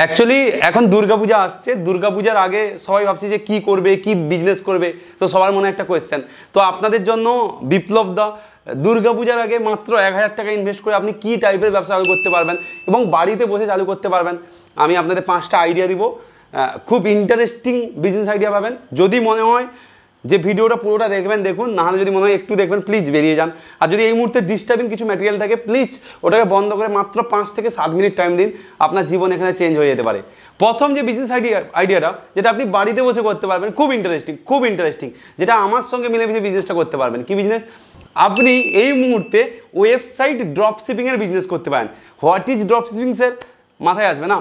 actually এখন দুর্গাপূজা আসছে দুর্গাপূজার আগে সবাই ভাবছে যে কি করবে কি বিজনেস করবে তো সবার মনে একটা কোয়েশ্চেন তো আপনাদের জন্য বিপ্লব দা দুর্গাপূজার আগে মাত্র এক হাজার টাকা ইনভেস্ট করে আপনি কি টাইপের ব্যবসা চালু করতে পারবেন এবং বাড়িতে বসে চালু করতে পারবেন আমি আপনাদের পাঁচটা আইডিয়া দিব খুব ইন্টারেস্টিং বিজনেস আইডিয়া পাবেন যদি মনে হয় যে ভিডিওটা পুরোটা দেখবেন দেখুন নাহলে যদি মনে হয় একটু দেখবেন প্লিজ বেরিয়ে যান আর যদি এই মুহূর্তে ডিস্টার্বিং কিছু ম্যাটেরিয়াল থাকে প্লিজ ওটাকে বন্ধ করে মাত্র পাঁচ থেকে সাত মিনিট টাইম দিন আপনার জীবন এখানে চেঞ্জ হয়ে যেতে পারে প্রথম যে বিজনেস আইডিয়া আইডিয়াটা যেটা আপনি বাড়িতে বসে করতে পারবেন খুব ইন্টারেস্টিং খুব ইন্টারেস্টিং যেটা আমার সঙ্গে মিলেমিশে বিজনেসটা করতে পারবেন কি বিজনেস আপনি এই মুহূর্তে ওয়েবসাইট ড্রপশিপিংয়ের বিজনেস করতে পারেন হোয়াট ইজ ড্রপশিপিং স্যার মাথায় আসবে না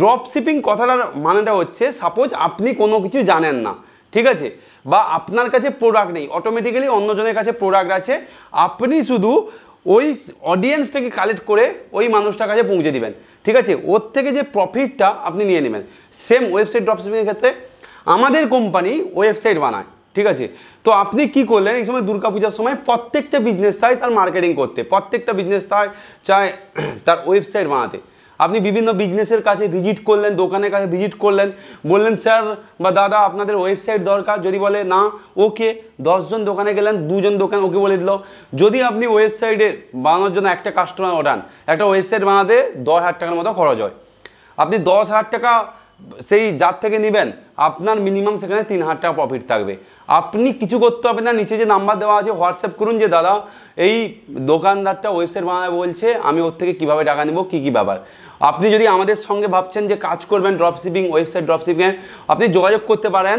ড্রপশিপিং কথাটার মানেটা হচ্ছে সাপোজ আপনি কোনো কিছু জানেন না ঠিক আছে বা আপনার কাছে প্রোডাক্ট নেই অটোমেটিক্যালি অন্যজনের কাছে প্রোডাক্ট আছে আপনি শুধু ওই অডিয়েন্সটাকে কালেক্ট করে ওই মানুষটার কাছে পৌঁছে দিবেন ঠিক আছে ওর থেকে যে প্রফিটটা আপনি নিয়ে নেবেন সেম ওয়েবসাইট ড্রপশিপিংয়ের ক্ষেত্রে আমাদের কোম্পানি ওয়েবসাইট বানায় ঠিক আছে তো আপনি কি করলেন এই সময় দুর্গাপূজার সময় প্রত্যেকটা বিজনেস চায় তার মার্কেটিং করতে প্রত্যেকটা বিজনেস চায় চায় তার ওয়েবসাইট বানাতে আপনি বিভিন্ন বিজনেসের কাছে ভিজিট করলেন দোকানের কাছে ভিজিট করলেন বললেন স্যার বা দাদা আপনাদের ওয়েবসাইট দরকার যদি বলে না ওকে দশজন দোকানে গেলেন দুজন দোকান ওকে বলে দিল যদি আপনি ওয়েবসাইটে বানানোর জন্য একটা কাস্টমার ওঠান একটা ওয়েবসাইট বানাতে দশ হাজার টাকার মতো খরচ হয় আপনি দশ হাজার টাকা সেই যার থেকে নেবেন আপনার মিনিমাম সেখানে তিন হাজার টাকা প্রফিট থাকবে আপনি কিছু করতে হবে না নিচে যে নাম্বার দেওয়া আছে হোয়াটসঅ্যাপ করুন যে দাদা এই দোকানদারটা ওয়েবসাইট বানায় বলছে আমি ওর থেকে কিভাবে টাকা নেবো কী কী ব্যাপার আপনি যদি আমাদের সঙ্গে ভাবছেন যে কাজ করবেন ড্রপশিপিং ওয়েবসাইট ড্রপশিপিংয়ে আপনি যোগাযোগ করতে পারেন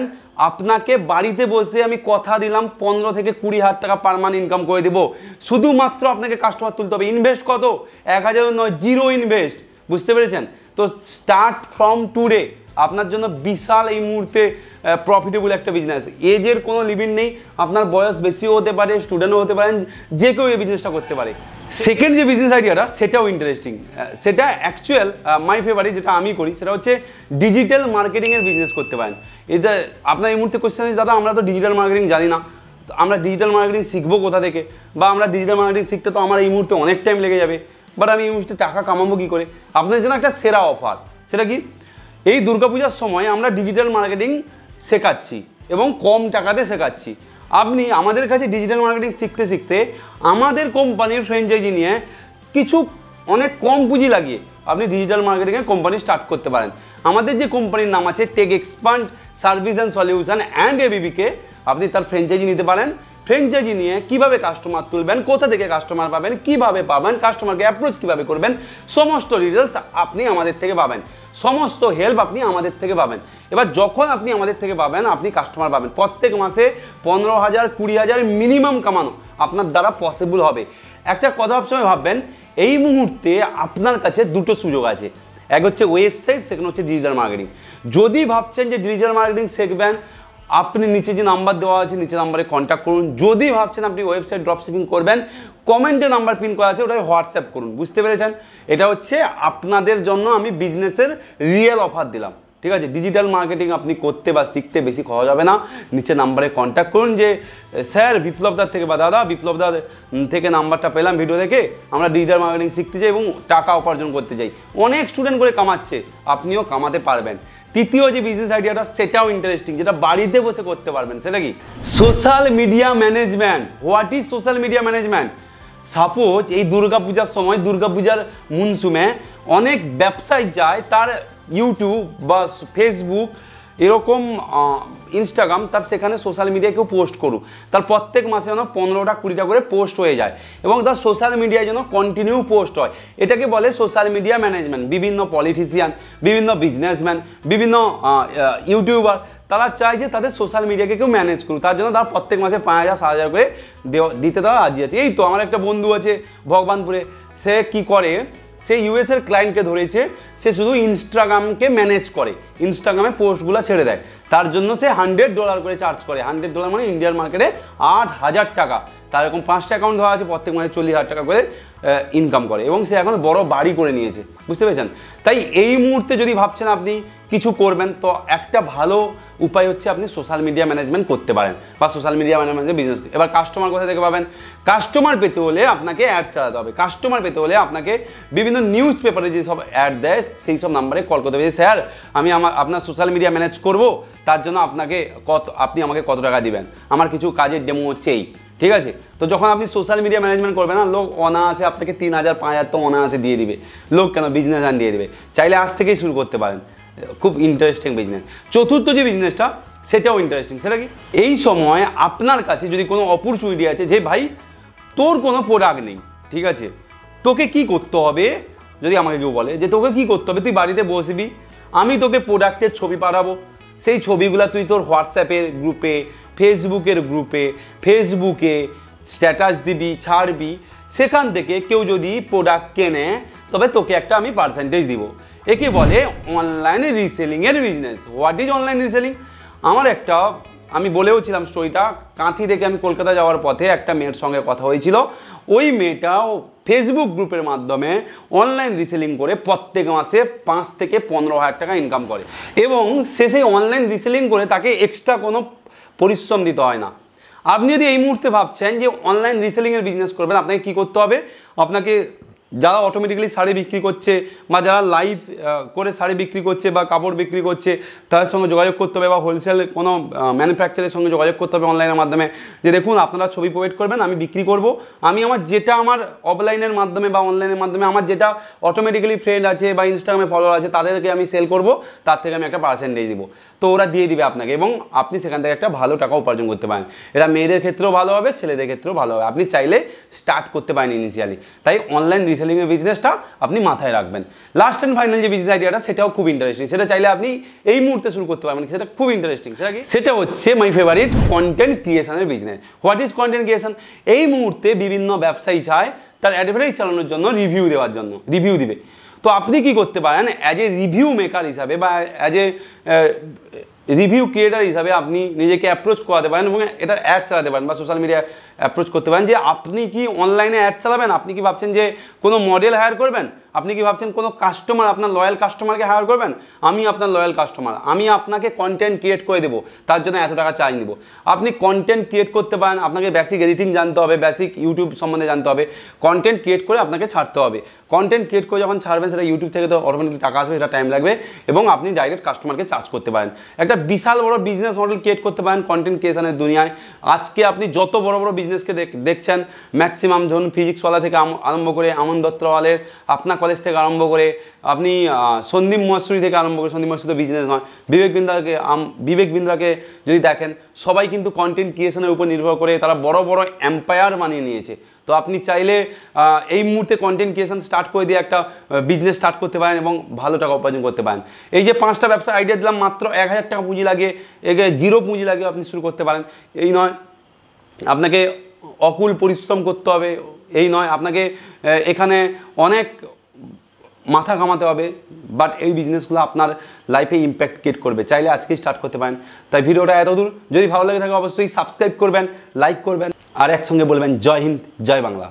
আপনাকে বাড়িতে বসে আমি কথা দিলাম পনেরো থেকে কুড়ি হাজার টাকা পার মান্থ ইনকাম করে দেবো শুধুমাত্র আপনাকে কাস্টমার তুলতে হবে ইনভেস্ট কত এক হাজার নয় জিরো ইনভেস্ট বুঝতে পেরেছেন তো স্টার্ট ফ্রম টুডে আপনার জন্য বিশাল এই মুহূর্তে প্রফিটেবল একটা বিজনেস এজের কোনো লিমিট নেই আপনার বয়স বেশিও হতে পারে স্টুডেন্টও হতে পারেন যে কেউ এই বিজনেসটা করতে পারে সেকেন্ড যে বিজনেস আইডিয়াটা সেটাও ইন্টারেস্টিং সেটা অ্যাকচুয়াল মাই ফেভারিট যেটা আমি করি সেটা হচ্ছে ডিজিটাল মার্কেটিংয়ের বিজনেস করতে পারেন এটা আপনার এই মুহূর্তে কোয়েশ্চেন দাদা আমরা তো ডিজিটাল মার্কেটিং জানি না আমরা ডিজিটাল মার্কেটিং শিখবো কোথা থেকে বা আমরা ডিজিটাল মার্কেটিং শিখতে তো আমার এই মুহূর্তে অনেক টাইম লেগে যাবে বাট আমি এই টাকা কামাবো কী করে আপনাদের জন্য একটা সেরা অফার সেটা কি এই দুর্গাপূজার সময় আমরা ডিজিটাল মার্কেটিং শেখাচ্ছি এবং কম টাকাতে শেখাচ্ছি আপনি আমাদের কাছে ডিজিটাল মার্কেটিং শিখতে শিখতে আমাদের কোম্পানির ফ্র্যাঞ্চাইজি নিয়ে কিছু অনেক কম পুঁজি লাগিয়ে আপনি ডিজিটাল মার্কেটিংয়ে কোম্পানি স্টার্ট করতে পারেন আমাদের যে কোম্পানির নাম আছে tech expand service and solution and এবিবিকে আপনি তার ফ্র্যাঞ্চাইজি নিতে পারেন ফ্রেঞ্চাইজি নিয়ে কিভাবে কাস্টমার তুলবেন কোথা থেকে কাস্টমার পাবেন কিভাবে পাবেন কাস্টমারকে অ্যাপ্রোচ কিভাবে করবেন সমস্ত ডিটেলস আপনি আমাদের থেকে পাবেন সমস্ত হেল্প আপনি আমাদের থেকে পাবেন এবার যখন আপনি আমাদের থেকে পাবেন আপনি কাস্টমার পাবেন প্রত্যেক মাসে পনেরো হাজার কুড়ি হাজার মিনিমাম কামানো আপনার দ্বারা পসিবল হবে একটা কথা সবসময় ভাববেন এই মুহূর্তে আপনার কাছে দুটো সুযোগ আছে এক হচ্ছে ওয়েবসাইট সেখানে হচ্ছে ডিজিটাল মার্কেটিং যদি ভাবছেন যে ডিজিটাল মার্কেটিং শিখবেন আপনি নিচে যে নাম্বার দেওয়া আছে নিচে নাম্বারে কন্ট্যাক্ট করুন যদি ভাবছেন আপনি ওয়েবসাইট ড্রপশিপিং করবেন কমেন্টে নাম্বার পিন করা আছে ওটাই হোয়াটসঅ্যাপ করুন বুঝতে পেরেছেন এটা হচ্ছে আপনাদের জন্য আমি বিজনেসের রিয়েল অফার দিলাম ঠিক আছে ডিজিটাল মার্কেটিং আপনি করতে বা শিখতে বেশি খরচ হবে না নিচে নাম্বারে কন্ট্যাক্ট করুন যে স্যার বিপ্লবদার থেকে বা দাদা বিপ্লবদার থেকে নাম্বারটা পেলাম ভিডিও দেখে আমরা ডিজিটাল মার্কেটিং শিখতে চাই এবং টাকা উপার্জন করতে চাই অনেক স্টুডেন্ট করে কামাচ্ছে আপনিও কামাতে পারবেন তৃতীয় যে বিজনেস আইডিয়াটা সেটাও ইন্টারেস্টিং যেটা বাড়িতে বসে করতে পারবেন সেটা কি social media management what is social media management suppose এই দুর্গাপূজার সময় দুর্গাপূজার মনসুমে অনেক ব্যবসায় যায় তার ইউটিউব বা ফেসবুক এরকম ইনস্টাগ্রাম তার সেখানে সোশ্যাল মিডিয়াকেও কেউ পোস্ট করুক তার প্রত্যেক মাসে যেন পনেরোটা কুড়িটা করে পোস্ট হয়ে যায় এবং তার সোশ্যাল মিডিয়ায় যেন কন্টিনিউ পোস্ট হয় এটাকে বলে সোশ্যাল মিডিয়া ম্যানেজমেন্ট বিভিন্ন পলিটিশিয়ান বিভিন্ন বিজনেসম্যান বিভিন্ন ইউটিউবার তারা চায় যে তাদের সোশ্যাল মিডিয়াকে কেউ ম্যানেজ করুক তার জন্য তারা প্রত্যেক মাসে পাঁচ হাজার সাত হাজার করে দিতে তারা রাজি আছে এই তো আমার একটা বন্ধু আছে ভগবানপুরে সে কি করে সে ইউএসের ক্লায়েন্টকে ধরেছে সে শুধু ইনস্টাগ্রামকে ম্যানেজ করে ইনস্টাগ্রামে পোস্টগুলো ছেড়ে দেয় তার জন্য সে হান্ড্রেড ডলার করে চার্জ করে হান্ড্রেড ডলার মানে ইন্ডিয়ান মার্কেটে আট হাজার টাকা তার এরকম পাঁচটা অ্যাকাউন্ট ধরা আছে প্রত্যেক মাসে চল্লিশ হাজার টাকা করে ইনকাম করে এবং সে এখন বড় বাড়ি করে নিয়েছে বুঝতে পেরেছেন তাই এই মুহূর্তে যদি ভাবছেন আপনি কিছু করবেন তো একটা ভালো উপায় হচ্ছে আপনি সোশ্যাল মিডিয়া ম্যানেজমেন্ট করতে পারেন বা সোশ্যাল মিডিয়া ম্যানেজমেন্ট বিজনেস এবার কাস্টমার কোথায় থেকে পাবেন কাস্টমার পেতে হলে আপনাকে অ্যাড চালাতে হবে কাস্টমার পেতে হলে আপনাকে বিভিন্ন নিউজ পেপারে যেসব অ্যাড দেয় সেই সব নাম্বারে কল করতে হবে স্যার আমি আমার আপনার সোশ্যাল মিডিয়া ম্যানেজ করব তার জন্য আপনাকে কত আপনি আমাকে কত টাকা দিবেন আমার কিছু কাজের ডেমো হচ্ছে এই ঠিক আছে তো যখন আপনি সোশ্যাল মিডিয়া ম্যানেজমেন্ট করবেন না লোক অনায়াসে আপনাকে তিন হাজার পাঁচ হাজার তো অনায়াসে দিয়ে দিবে লোক কেন বিজনেস আন দিয়ে দেবে চাইলে আজ থেকেই শুরু করতে পারেন খুব ইন্টারেস্টিং বিজনেস চতুর্থ যে বিজনেসটা সেটাও ইন্টারেস্টিং সেটা কি এই সময় আপনার কাছে যদি কোনো অপরচুনিটি আছে যে ভাই তোর কোনো প্রোডাক্ট নেই ঠিক আছে তোকে কি করতে হবে যদি আমাকে কেউ বলে যে তোকে কি করতে হবে তুই বাড়িতে বসবি আমি তোকে প্রোডাক্টের ছবি পাঠাবো সেই ছবিগুলো তুই তোর হোয়াটসঅ্যাপের গ্রুপে ফেসবুকের গ্রুপে ফেসবুকে স্ট্যাটাস দিবি ছাড়বি সেকেন্ড থেকে কেউ যদি প্রোডাক্ট কেনে তবে তোকে একটা আমি পার্সেন্টেজ দিব একে বলে অনলাইন রিসেলিং এর business what is online reselling আমার একটা আমি বলেওছিলাম স্টোরিটা কাঁথি থেকে আমি কলকাতা যাওয়ার পথে একটা মেয়ের সঙ্গে কথা হয়েছিল ওই মেয়েটাও ফেসবুক গ্রুপের মাধ্যমে অনলাইন রিসেলিং করে প্রত্যেক মাসে পাঁচ থেকে পনেরো হাজার টাকা ইনকাম করে এবং সে সেই অনলাইন রিসেলিং করে তাকে এক্সট্রা কোনো পরিশ্রম দিতে হয় না আপনি যদি এই মুহূর্তে ভাবছেন যে অনলাইন রিসেলিংয়ের বিজনেস করবেন আপনাকে কী করতে হবে আপনাকে যারা অটোমেটিক্যালি শাড়ি বিক্রি করছে বা যারা লাইভ করে শাড়ি বিক্রি করছে বা কাপড় বিক্রি করছে তাদের সঙ্গে যোগাযোগ করতে হবে বা হোলসেল কোনো ম্যানুফ্যাকচারের সঙ্গে যোগাযোগ করতে হবে অনলাইনের মাধ্যমে যে দেখুন আপনারা ছবি প্রোভাইড করবেন আমি বিক্রি করব আমি আমার যেটা আমার অফলাইনের মাধ্যমে বা অনলাইনের মাধ্যমে আমার যেটা অটোমেটিক্যালি ফ্রেন্ড আছে বা ইনস্টাগ্রামে ফলোয়ার আছে তাদেরকে আমি সেল করব তার থেকে আমি একটা পার্সেন্টেজ দিব তো ওরা দিয়ে দিবে আপনাকে এবং আপনি সেখান থেকে একটা ভালো টাকা উপার্জন করতে পারেন এটা মেয়েদের ক্ষেত্রেও ভালো হবে ছেলেদের ক্ষেত্রেও ভালো হবে আপনি চাইলে স্টার্ট করতে পারেন ইনিশিয়ালি তাই অনলাইন রিসেলিংয়ের বিজনেসটা আপনি মাথায় রাখবেন লাস্ট অ্যান্ড ফাইনাল যে বিজনেস আইডিয়াটা সেটাও খুব ইন্টারেস্টিং সেটা চাইলে আপনি এই মুহূর্তে শুরু করতে পারবেন সেটা খুব ইন্টারেস্টিং সেটা কি সেটা হচ্ছে মাই ফেভারিট কন্টেন্ট ক্রিয়েশনের business what is content creation এই মুহূর্তে বিভিন্ন ব্যবসায়ী চায় তার অ্যাডভার্টাইজ চালানোর জন্য রিভিউ দেওয়ার জন্য রিভিউ দিবে তো আপনি কি করতে পারেন অ্যাজ এ রিভিউ মেকার হিসাবে বা অ্যাজ এ রিভিউ ক্রিয়েটার হিসাবে আপনি নিজেকে অ্যাপ্রোচ করাতে পারেন এবং এটা অ্যাড চালাতে পারেন বা সোশ্যাল মিডিয়া অ্যাপ্রোচ করতে পারেন যে আপনি কি অনলাইনে অ্যাড চালাবেন আপনি কি ভাবছেন যে কোনো মডেল হায়ার করবেন আপনি কি ভাবছেন কোনো কাস্টমার আপনার লয়াল কাস্টমারকে হায়ার করবেন আমি আপনার লয়াল কাস্টমার আমি আপনাকে কন্টেন্ট ক্রিয়েট করে দেবো তার জন্য এত টাকা চার্জ নেবো আপনি কন্টেন্ট ক্রিয়েট করতে পারেন আপনাকে বেসিক এডিটিং জানতে হবে বেসিক ইউটিউব সম্বন্ধে জানতে হবে কন্টেন্ট ক্রিয়েট করে আপনাকে ছাড়তে হবে কন্টেন্ট ক্রিয়েট করে যখন ছাড়বেন সেটা ইউটিউব থেকে তো অটোমেটিক টাকা আসবে সেটা টাইম লাগবে এবং আপনি ডাইরেক্ট কাস্টমারকে চার্জ করতে পারেন একটা একটা বিশাল বড় বিজনেস মডেল ক্রিয়েট করতে পারেন কন্টেন্ট ক্রিয়েশনের দুনিয়ায় আজকে আপনি যত বড় বড় বিজনেসকে দেখছেন ম্যাক্সিমাম ধরুন ফিজিক্সওয়ালা থেকে আরম্ভ করে আমন দত্তওয়ালের আপনা কলেজ থেকে আরম্ভ করে আপনি সন্দীপ মহাশ্রী থেকে আরম্ভ করে সন্দীপ মহাশ্রী তো বিজনেস নয় বিবেক বিন্দ্রাকে বিবেক বিন্দ্রাকে যদি দেখেন সবাই কিন্তু কন্টেন্ট ক্রিয়েশনের উপর নির্ভর করে তারা বড় বড় এম্পায়ার বানিয়ে নিয়েছে তো আপনি চাইলে এই মুহূর্তে কন্টেন্ট ক্রিয়েশন স্টার্ট করে দিয়ে একটা বিজনেস স্টার্ট করতে পারেন এবং ভালো টাকা উপার্জন করতে পারেন এই যে পাঁচটা ব্যবসা আইডিয়া দিলাম মাত্র এক হাজার টাকা পুঁজি লাগে একে জিরো পুঁজি লাগে আপনি শুরু করতে পারেন এই নয় আপনাকে অকুল পরিশ্রম করতে হবে এই নয় আপনাকে এখানে অনেক মাথা ঘামাতে হবে বাট এই বিজনেসগুলো আপনার লাইফে ইম্প্যাক্ট ক্রিয়েট করবে চাইলে আজকেই স্টার্ট করতে পারেন তাই ভিডিওটা এত দূর যদি ভালো লাগে থাকে অবশ্যই সাবস্ক্রাইব করবেন লাইক করবেন আর একসঙ্গে বলবেন জয় হিন্দ জয় বাংলা